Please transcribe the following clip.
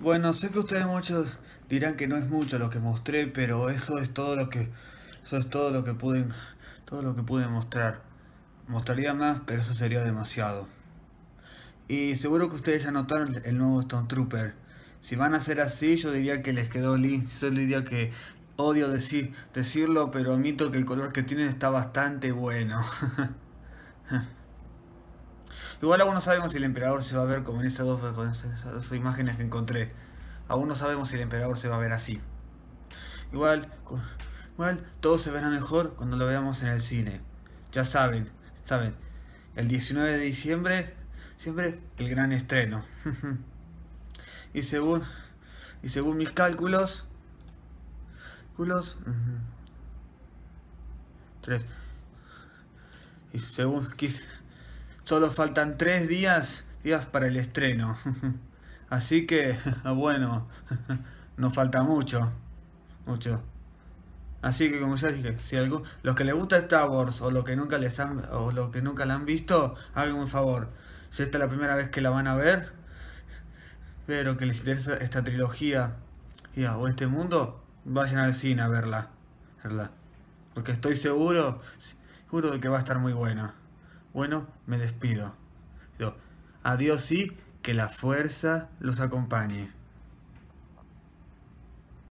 Bueno, sé que ustedes muchos dirán que no es mucho lo que mostré, pero eso es todo lo que eso es todo lo que pude todo lo que pude mostrar. Mostraría más, pero eso sería demasiado. Y seguro que ustedes ya notaron el nuevo Stone Trooper. Si van a ser así, yo diría que les quedó lindo. Yo diría que odio decir, decirlo, pero admito que el color que tienen está bastante bueno. Igual aún no sabemos si el emperador se va a ver como en estas dos, esas dos imágenes que encontré. Aún no sabemos si el emperador se va a ver así. Igual, igual todo se verá mejor cuando lo veamos en el cine. Ya saben, saben, el 19 de diciembre, siempre el gran estreno. y según y según mis cálculos, cálculos 3 y según quise Solo faltan tres días, días para el estreno. Así que, bueno, Nos falta mucho. Mucho. Así que como ya dije, si algo, los que les gusta Star Wars o los que nunca o que nunca la han visto, hagan un favor. Si esta es la primera vez que la van a ver, pero que les interesa esta trilogía ah, o este mundo, vayan al cine a verla, verla. Porque estoy seguro, seguro de que va a estar muy buena. Bueno, me despido. Adiós y que la fuerza los acompañe.